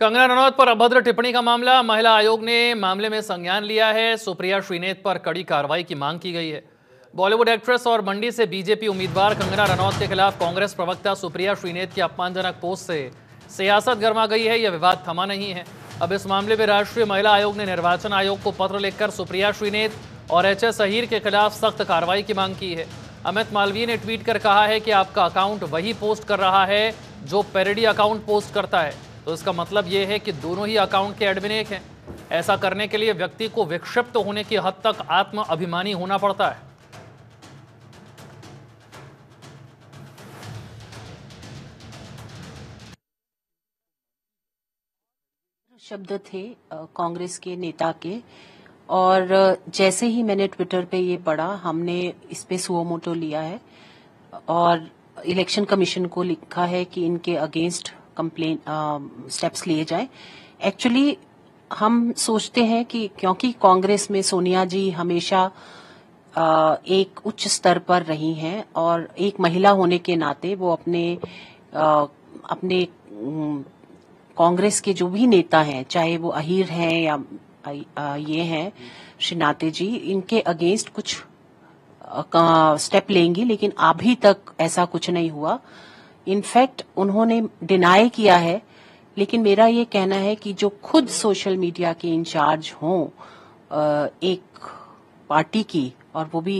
कंगना रनौत पर अभद्र टिप्पणी का मामला महिला आयोग ने मामले में संज्ञान लिया है सुप्रिया श्रीनेत पर कड़ी कार्रवाई की मांग की गई है बॉलीवुड एक्ट्रेस और मंडी से बीजेपी उम्मीदवार कंगना रनौत के खिलाफ कांग्रेस प्रवक्ता सुप्रिया श्रीनेत की अपमानजनक पोस्ट से सियासत गर्मा गई है यह विवाद थमा नहीं है अब इस मामले में राष्ट्रीय महिला आयोग ने निर्वाचन आयोग को पत्र लिखकर सुप्रिया श्रीनेत और एच एस अहीर के खिलाफ सख्त कार्रवाई की मांग की है अमित मालवीय ने ट्वीट कर कहा है कि आपका अकाउंट वही पोस्ट कर रहा है जो पेरेडी अकाउंट पोस्ट करता है तो इसका मतलब ये है कि दोनों ही अकाउंट के एडमिन एक हैं ऐसा करने के लिए व्यक्ति को विक्षिप्त होने की हद तक आत्म अभिमानी होना पड़ता है शब्द थे कांग्रेस के नेता के और जैसे ही मैंने ट्विटर पे ये पढ़ा हमने इस पे सुमोटो लिया है और इलेक्शन कमीशन को लिखा है कि इनके अगेंस्ट कंप्लेन स्टेप्स uh, लिए जाए एक्चुअली हम सोचते हैं कि क्योंकि कांग्रेस में सोनिया जी हमेशा एक उच्च स्तर पर रही हैं और एक महिला होने के नाते वो अपने अपने कांग्रेस के जो भी नेता हैं चाहे वो अहीर हैं या ये हैं श्री नाते जी इनके अगेंस्ट कुछ स्टेप लेंगी लेकिन अभी तक ऐसा कुछ नहीं हुआ इनफैक्ट उन्होंने डिनाई किया है लेकिन मेरा ये कहना है कि जो खुद सोशल मीडिया के इंचार्ज हों एक पार्टी की और वो भी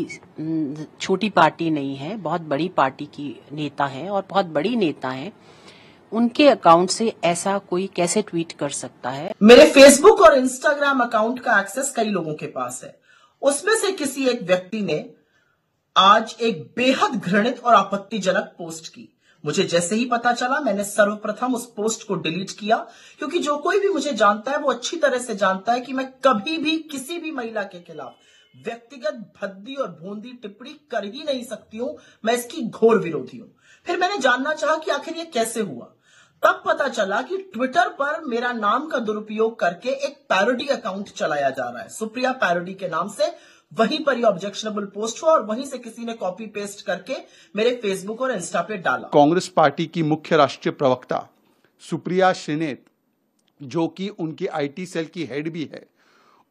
छोटी पार्टी नहीं है बहुत बड़ी पार्टी की नेता है और बहुत बड़ी नेता है उनके अकाउंट से ऐसा कोई कैसे ट्वीट कर सकता है मेरे फेसबुक और इंस्टाग्राम अकाउंट का एक्सेस कई लोगों के पास है उसमें से किसी एक व्यक्ति ने आज एक बेहद घृणित और आपत्तिजनक पोस्ट की मुझे जैसे ही पता चला मैंने सर्वप्रथम उस पोस्ट को डिलीट किया क्योंकि जो कोई भी मुझे जानता है वो अच्छी तरह से जानता है कि मैं कभी भी किसी भी महिला के खिलाफ व्यक्तिगत भद्दी और भूंदी टिप्पणी कर ही नहीं सकती हूं मैं इसकी घोर विरोधी हूं फिर मैंने जानना चाहा कि आखिर ये कैसे हुआ तब पता चला कि ट्विटर पर मेरा नाम का दुरुपयोग करके एक पैरोडी अकाउंट चलाया जा रहा है सुप्रिया पैरोडी के नाम से वहीं पर ये ऑब्जेक्शनेबल पोस्ट हुआ और वहीं से किसी ने कॉपी पेस्ट करके मेरे फेसबुक और इंस्टा पे डाला कांग्रेस पार्टी की मुख्य राष्ट्रीय प्रवक्ता सुप्रिया श्रीनेत जो कि उनकी आईटी सेल की हेड भी है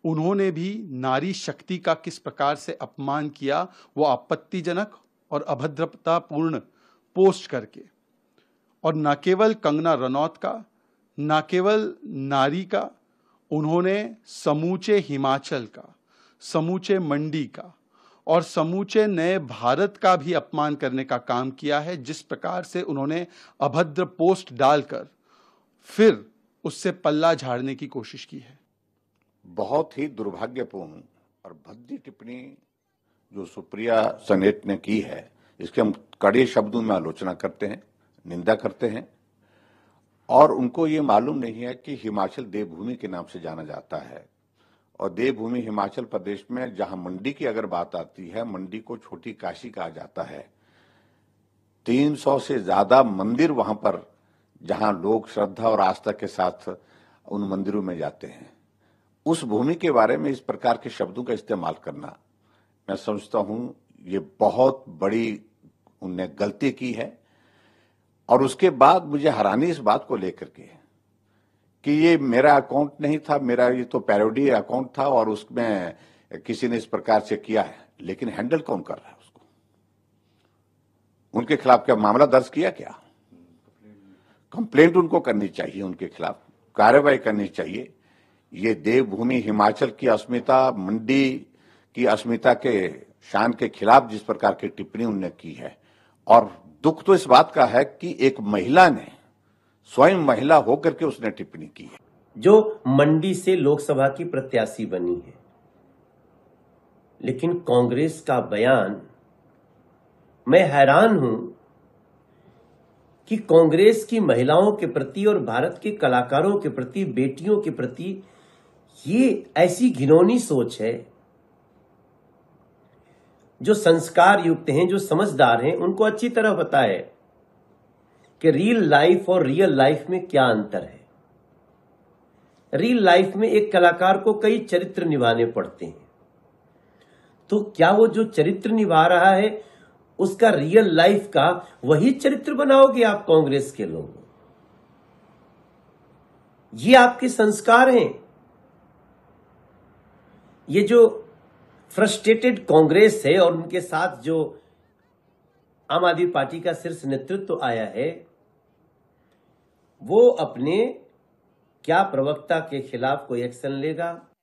उन्होंने भी नारी शक्ति का किस प्रकार से अपमान किया वो आपत्तिजनक और अभद्रतापूर्ण पोस्ट करके और न केवल कंगना रनौत का न केवल नारी का उन्होंने समूचे हिमाचल का समूचे मंडी का और समूचे नए भारत का भी अपमान करने का काम किया है जिस प्रकार से उन्होंने अभद्र पोस्ट डालकर फिर उससे पल्ला झाड़ने की कोशिश की है बहुत ही दुर्भाग्यपूर्ण और भद्दी टिप्पणी जो सुप्रिया सनेट ने की है इसके हम कड़े शब्दों में आलोचना करते हैं निंदा करते हैं और उनको ये मालूम नहीं है कि हिमाचल देवभूमि के नाम से जाना जाता है और देवभूमि हिमाचल प्रदेश में जहां मंडी की अगर बात आती है मंडी को छोटी काशी कहा जाता है 300 से ज्यादा मंदिर वहां पर जहां लोग श्रद्धा और आस्था के साथ उन मंदिरों में जाते हैं उस भूमि के बारे में इस प्रकार के शब्दों का इस्तेमाल करना मैं समझता हूं ये बहुत बड़ी उनने गलती की है और उसके बाद मुझे हैरानी इस बात को लेकर के है कि ये मेरा अकाउंट नहीं था मेरा ये तो पैरोडी अकाउंट था और उसमें किसी ने इस प्रकार से किया है लेकिन हैंडल कौन कर रहा है उसको उनके खिलाफ क्या मामला दर्ज किया क्या कंप्लेंट उनको करनी चाहिए उनके खिलाफ कार्रवाई करनी चाहिए ये देवभूमि हिमाचल की अस्मिता मंडी की अस्मिता के शान के खिलाफ जिस प्रकार की टिप्पणी उनने की है और दुख तो इस बात का है कि एक महिला ने स्वयं महिला होकर के उसने टिप्पणी की है जो मंडी से लोकसभा की प्रत्याशी बनी है लेकिन कांग्रेस का बयान मैं हैरान हूं कि कांग्रेस की महिलाओं के प्रति और भारत के कलाकारों के प्रति बेटियों के प्रति ये ऐसी घिनौनी सोच है जो संस्कार युक्त हैं जो समझदार हैं उनको अच्छी तरह पता है कि रियल लाइफ और रियल लाइफ में क्या अंतर है रियल लाइफ में एक कलाकार को कई चरित्र निभाने पड़ते हैं तो क्या वो जो चरित्र निभा रहा है उसका रियल लाइफ का वही चरित्र बनाओगे आप कांग्रेस के लोग ये आपके संस्कार हैं ये जो फ्रस्ट्रेटेड कांग्रेस है और उनके साथ जो आम आदमी पार्टी का शीर्ष नेतृत्व तो आया है वो अपने क्या प्रवक्ता के खिलाफ कोई एक्शन लेगा